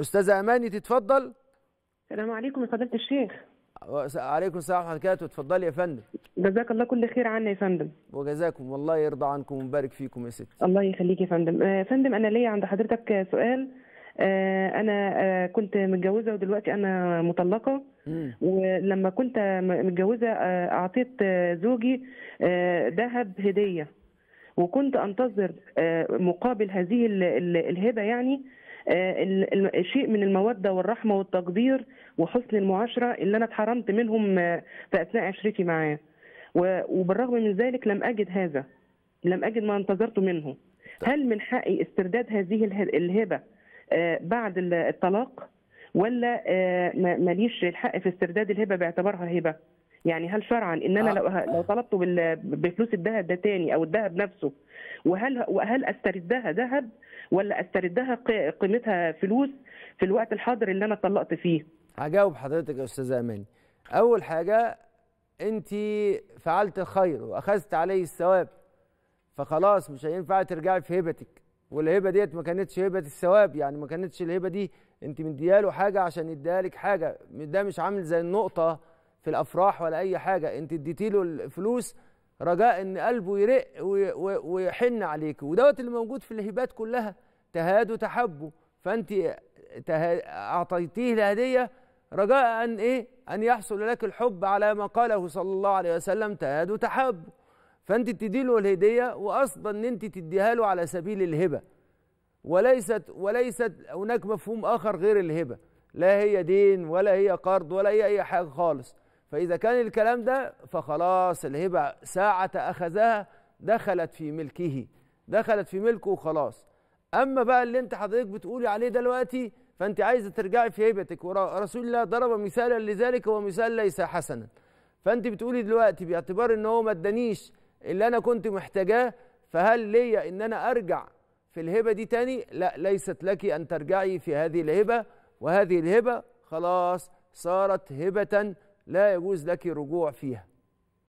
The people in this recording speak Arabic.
استاذه اماني تتفضل السلام عليكم يا فضيله الشيخ عليكم السلام ورحمه الله وبركاته اتفضلي يا فندم جزاك الله كل خير عنا يا فندم وجزاكم والله يرضى عنكم ويبارك فيكم يا ستي الله يخليك يا فندم آه، فندم انا ليا عند حضرتك سؤال آه، انا آه، كنت متجوزه ودلوقتي انا مطلقه ولما كنت متجوزه اعطيت زوجي ذهب هديه وكنت انتظر مقابل هذه الهبه يعني آه، شيء من الموده والرحمه والتقدير وحسن المعاشره اللي انا اتحرمت منهم آه، في اثناء عشرتي معاه وبالرغم من ذلك لم اجد هذا لم اجد ما انتظرته منه طيب. هل من حقي استرداد هذه الهبه آه، بعد الطلاق ولا ماليش الحق في استرداد الهبه باعتبارها هبه يعني هل شرعا ان انا آه. لو لو طلبته بفلوس الذهب ده تاني او الذهب نفسه وهل وهل استردها ذهب ولا استردها قيمتها فلوس في الوقت الحاضر اللي انا طلقت فيه هجاوب حضرتك يا استاذه اماني اول حاجه انت فعلت الخير واخذت عليه الثواب فخلاص مش هينفع ترجعي في هبتك والهبه ديت ما كانتش هبه الثواب يعني ما كانتش الهبه دي انت مدياله حاجه عشان يديها لك حاجه ده مش عامل زي النقطه في الافراح ولا اي حاجه انت اديتي له الفلوس رجاء ان قلبه يرق ويحن عليك ودوت اللي موجود في الهبات كلها تهادوا وتحبه فانت اعطيتيه الهديه رجاء ان ايه ان يحصل لك الحب على ما قاله صلى الله عليه وسلم تهادوا وتحبه فانت تديله الهديه وقصدا ان انت تديها له على سبيل الهبه وليست وليست هناك مفهوم اخر غير الهبه لا هي دين ولا هي قرض ولا هي اي حاجه خالص فإذا كان الكلام ده فخلاص الهبة ساعة أخذها دخلت في ملكه دخلت في ملكه وخلاص أما بقى اللي أنت حضرتك بتقولي عليه دلوقتي فأنت عايزة ترجعي في هبتك ورسول الله ضرب مثالا لذلك هو مثال ليس حسنا فأنت بتقولي دلوقتي باعتبار إن هو ما ادانيش اللي أنا كنت محتاجاه فهل ليا إن أنا أرجع في الهبة دي تاني لا ليست لك أن ترجعي في هذه الهبة وهذه الهبة خلاص صارت هبة لا يجوز لك الرجوع فيها